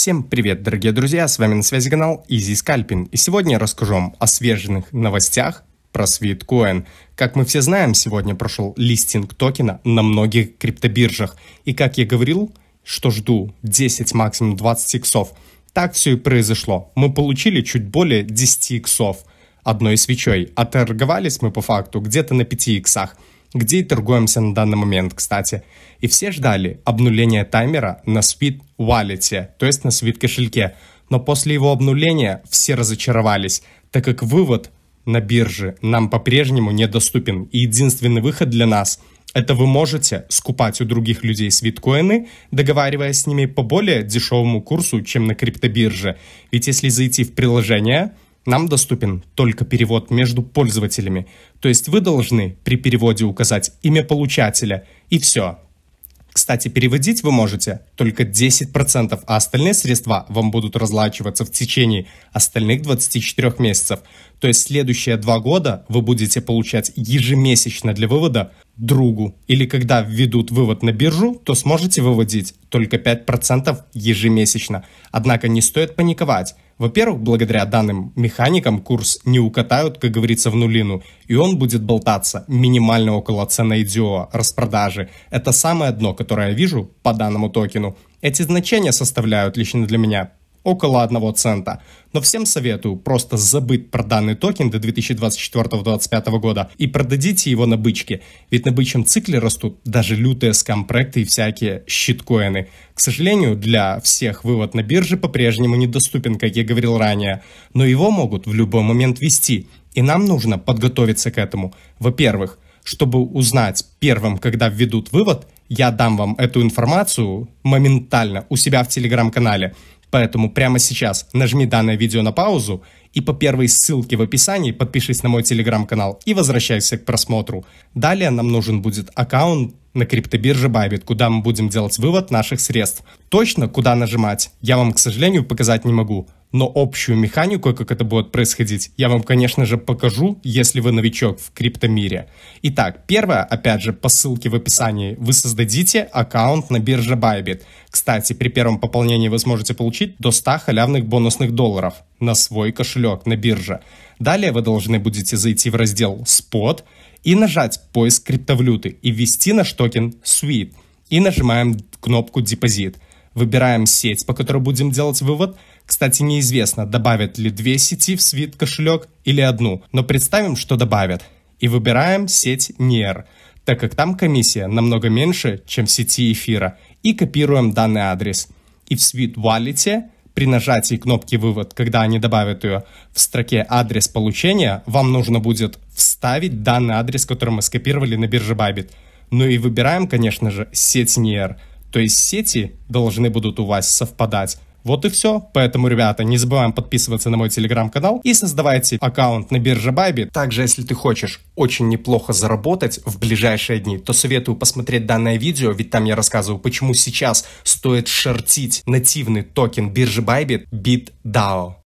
Всем привет, дорогие друзья, с вами на связи канал Изи Скальпин, и сегодня я расскажу вам о свежих новостях про Sweetcoin. Как мы все знаем, сегодня прошел листинг токена на многих криптобиржах, и как я говорил, что жду 10, максимум 20 иксов, так все и произошло. Мы получили чуть более 10 иксов одной свечой, а торговались мы по факту где-то на 5 иксах – где и торгуемся на данный момент, кстати. И все ждали обнуления таймера на Sweet Wallet, то есть на Sweet кошельке. Но после его обнуления все разочаровались, так как вывод на бирже нам по-прежнему недоступен. И единственный выход для нас – это вы можете скупать у других людей свиткоины, договариваясь с ними по более дешевому курсу, чем на криптобирже. Ведь если зайти в приложение – нам доступен только перевод между пользователями, то есть вы должны при переводе указать имя получателя и все. Кстати, переводить вы можете только 10%, а остальные средства вам будут разлачиваться в течение остальных 24 месяцев. То есть следующие два года вы будете получать ежемесячно для вывода другу. Или когда введут вывод на биржу, то сможете выводить только 5% ежемесячно. Однако не стоит паниковать. Во-первых, благодаря данным механикам курс не укатают, как говорится, в нулину, и он будет болтаться минимально около цены IDO распродажи. Это самое дно, которое я вижу по данному токену. Эти значения составляют лично для меня около 1 цента. Но всем советую просто забыть про данный токен до 2024-2025 года и продадите его на бычке. Ведь на бычьем цикле растут даже лютые скам-проекты и всякие щиткоины. К сожалению, для всех вывод на бирже по-прежнему недоступен, как я говорил ранее, но его могут в любой момент вести. И нам нужно подготовиться к этому. Во-первых, чтобы узнать первым, когда введут вывод, я дам вам эту информацию моментально у себя в телеграм-канале. Поэтому прямо сейчас нажми данное видео на паузу и по первой ссылке в описании подпишись на мой телеграм-канал и возвращайся к просмотру. Далее нам нужен будет аккаунт на криптобирже Bybit, куда мы будем делать вывод наших средств. Точно куда нажимать, я вам, к сожалению, показать не могу но общую механику, как это будет происходить, я вам, конечно же, покажу, если вы новичок в криптомире. Итак, первое, опять же, по ссылке в описании, вы создадите аккаунт на бирже Bybit. Кстати, при первом пополнении вы сможете получить до 100 халявных бонусных долларов на свой кошелек на бирже. Далее вы должны будете зайти в раздел спот и нажать «Поиск криптовалюты» и ввести наш токен «Sweet». И нажимаем кнопку «Депозит». Выбираем сеть, по которой будем делать вывод – кстати, неизвестно, добавят ли две сети в свит кошелек или одну, но представим, что добавят. И выбираем сеть NIR, так как там комиссия намного меньше, чем в сети эфира, и копируем данный адрес. И в Sweet Wallet при нажатии кнопки «Вывод», когда они добавят ее в строке «Адрес получения», вам нужно будет вставить данный адрес, который мы скопировали на бирже Bybit. Ну и выбираем, конечно же, сеть NIR, то есть сети должны будут у вас совпадать. Вот и все. Поэтому, ребята, не забываем подписываться на мой телеграм-канал и создавайте аккаунт на бирже Байби. Также, если ты хочешь очень неплохо заработать в ближайшие дни, то советую посмотреть данное видео, ведь там я рассказываю, почему сейчас стоит шортить нативный токен биржи Байбит BitDAO.